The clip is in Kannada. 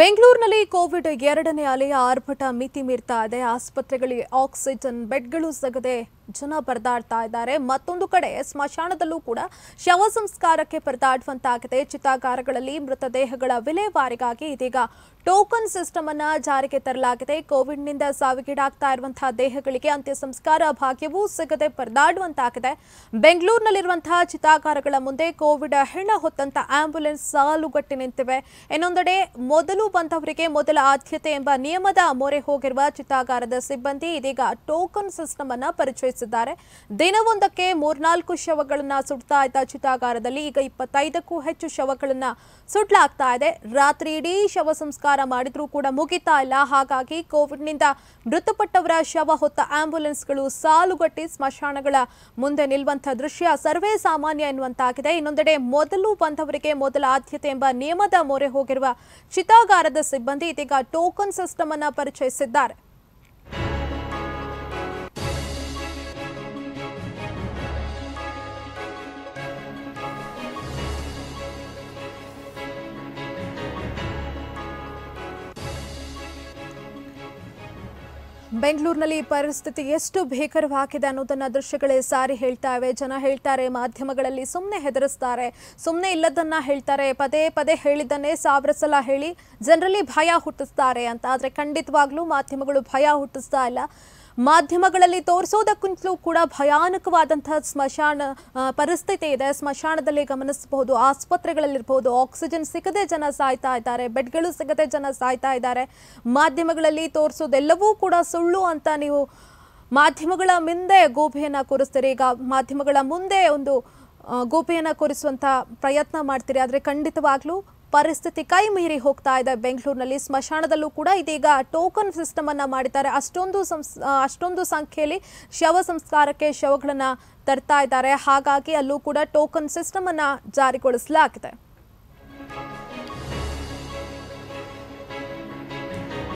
ಬೆಂಗಳೂರಿನಲ್ಲಿ ಕೋವಿಡ್ ಎರಡನೇ ಅಲೆಯ ಆರ್ಭಟ ಮಿತಿ ಮೀರ್ತಾ ಇದೆ ಆಸ್ಪತ್ರೆಗಳಿಗೆ ಆಕ್ಸಿಜನ್ ಬೆಡ್ಗಳು ಸಗದೆ ಜನ ಪರದಾಡ್ತಾ ಇದ್ದಾರೆ ಮತ್ತೊಂದು ಕಡೆ ಸ್ಮಶಾನದಲ್ಲೂ ಕೂಡ ಶವ ಸಂಸ್ಕಾರಕ್ಕೆ ಪರದಾಡುವಂತಾಗಿದೆ ಚಿತಾಗಾರಗಳಲ್ಲಿ ಮೃತದೇಹಗಳ ವಿಲೇವಾರಿಗಾಗಿ ಇದೀಗ ಟೋಕನ್ ಸಿಸ್ಟಮ್ ಅನ್ನ ಜಾರಿಗೆ ತರಲಾಗಿದೆ ಕೋವಿಡ್ ನಿಂದ ಸಾವಿಗೀಡಾಗ್ತಾ ಇರುವಂತಹ ದೇಹಗಳಿಗೆ ಅಂತ್ಯ ಸಂಸ್ಕಾರ ಭಾಗ್ಯವೂ ಸಿಗದೆ ಪರದಾಡುವಂತಾಗಿದೆ ಬೆಂಗಳೂರಿನಲ್ಲಿರುವಂತಹ ಚಿತಾಗಾರಗಳ ಮುಂದೆ ಕೋವಿಡ್ ಹೆಣ ಹೊತ್ತಂತ ಆಂಬ್ಯುಲೆನ್ಸ್ ಸಾಲುಗಟ್ಟಿ ನಿಂತಿವೆ ಇನ್ನೊಂದೆಡೆ ಮೊದಲು ಬಂದವರಿಗೆ ಮೊದಲ ಆದ್ಯತೆ ಎಂಬ ನಿಯಮದ ಮೊರೆ ಹೋಗಿರುವ ಚಿತಾಗಾರದ ಸಿಬ್ಬಂದಿ ಇದೀಗ ಟೋಕನ್ ಸಿಸ್ಟಮ್ ಅನ್ನ ಪರಿಚಯ ತಿಳಿಸಿದ್ದಾರೆ ದಿನವೊಂದಕ್ಕೆ ಮೂರ್ನಾಲ್ಕು ಶವಗಳನ್ನ ಸುಡ್ತಾ ಇದ್ದ ಚಿತಾಗಾರದಲ್ಲಿ ಈಗ ಇಪ್ಪತ್ತೈದಕ್ಕೂ ಹೆಚ್ಚು ಶವಗಳನ್ನ ಸುಡ್ಲಾಗ್ತಾ ಇದೆ ರಾತ್ರಿ ಇಡೀ ಶವ ಸಂಸ್ಕಾರ ಮಾಡಿದ್ರೂ ಕೂಡ ಮುಗಿತಾ ಇಲ್ಲ ಹಾಗಾಗಿ ಕೋವಿಡ್ ನಿಂದ ಮೃತಪಟ್ಟವರ ಶವ ಹೊತ್ತ ಗಳು ಸಾಲುಗಟ್ಟಿ ಸ್ಮಶಾನಗಳ ಮುಂದೆ ನಿಲ್ವಂತ ದೃಶ್ಯ ಸರ್ವೇ ಸಾಮಾನ್ಯ ಎನ್ನುವಂತಾಗಿದೆ ಇನ್ನೊಂದೆಡೆ ಮೊದಲು ಬಂದವರಿಗೆ ಮೊದಲ ಆದ್ಯತೆ ಎಂಬ ನಿಯಮದ ಮೊರೆ ಹೋಗಿರುವ ಚಿತಾಗಾರದ ಸಿಬ್ಬಂದಿ ಇದೀಗ ಟೋಕನ್ ಸಿಸ್ಟಮ್ ಅನ್ನ ಪರಿಚಯಿಸಿದ್ದಾರೆ ಬೆಂಗಳೂರಿನಲ್ಲಿ ಪರಿಸ್ಥಿತಿ ಎಷ್ಟು ಭೀಕರವಾಗಿದೆ ಅನ್ನೋದನ್ನ ದೃಶ್ಯಗಳೇ ಸಾರಿ ಹೇಳ್ತಾ ಇವೆ ಜನ ಹೇಳ್ತಾರೆ ಮಾಧ್ಯಮಗಳಲ್ಲಿ ಸುಮ್ಮನೆ ಹೆದರಿಸ್ತಾರೆ ಸುಮ್ಮನೆ ಇಲ್ಲದನ್ನ ಹೇಳ್ತಾರೆ ಪದೇ ಪದೇ ಹೇಳಿದ್ದನ್ನೇ ಸಾವಿರ ಸಲ ಹೇಳಿ ಜನರಲ್ಲಿ ಭಯ ಹುಟ್ಟಿಸ್ತಾರೆ ಅಂತ ಆದರೆ ಖಂಡಿತವಾಗ್ಲೂ ಮಾಧ್ಯಮಗಳು ಭಯ ಹುಟ್ಟಿಸ್ತಾ ಇಲ್ಲ ಮಾಧ್ಯಮಗಳಲ್ಲಿ ತೋರಿಸೋದಕ್ಕಿಂತಲೂ ಕೂಡ ಭಯಾನಕವಾದಂತಹ ಸ್ಮಶಾನ ಪರಿಸ್ಥಿತಿ ಇದೆ ಸ್ಮಶಾನದಲ್ಲಿ ಗಮನಿಸಬಹುದು ಆಸ್ಪತ್ರೆಗಳಲ್ಲಿರ್ಬೋದು ಆಕ್ಸಿಜನ್ ಸಿಗದೆ ಜನ ಸಾಯ್ತಾ ಇದ್ದಾರೆ ಬೆಡ್ಗಳು ಸಿಗದೆ ಜನ ಸಾಯ್ತಾ ಇದ್ದಾರೆ ಮಾಧ್ಯಮಗಳಲ್ಲಿ ತೋರಿಸೋದೆಲ್ಲವೂ ಕೂಡ ಸುಳ್ಳು ಅಂತ ನೀವು ಮಾಧ್ಯಮಗಳ ಮುಂದೆ ಗೋಭೆಯನ್ನು ಕೂರಿಸ್ತೀರಿ ಈಗ ಮಾಧ್ಯಮಗಳ ಮುಂದೆ ಒಂದು ಗೋಪೆಯನ್ನು ಕೊರಿಸುವಂಥ ಪ್ರಯತ್ನ ಮಾಡ್ತೀರಿ ಆದರೆ ಖಂಡಿತವಾಗ್ಲೂ ಪರಿಸ್ಥಿತಿ ಕೈ ಮೀರಿ ಹೋಗ್ತಾ ಇದೆ ಬೆಂಗಳೂರಿನಲ್ಲಿ ಸ್ಮಶಾನದಲ್ಲೂ ಕೂಡ ಇದೀಗ ಟೋಕನ್ ಸಿಸ್ಟಮ್ ಅನ್ನ ಮಾಡಿದ್ದಾರೆ ಅಷ್ಟೊಂದು ಅಷ್ಟೊಂದು ಸಂಖ್ಯೆಯಲ್ಲಿ ಶವ ಸಂಸ್ಕಾರಕ್ಕೆ ಶವಗಳನ್ನ ತರ್ತಾ ಇದ್ದಾರೆ ಹಾಗಾಗಿ ಅಲ್ಲೂ ಕೂಡ ಟೋಕನ್ ಸಿಸ್ಟಮ್ ಅನ್ನ ಜಾರಿಗೊಳಿಸಲಾಗಿದೆ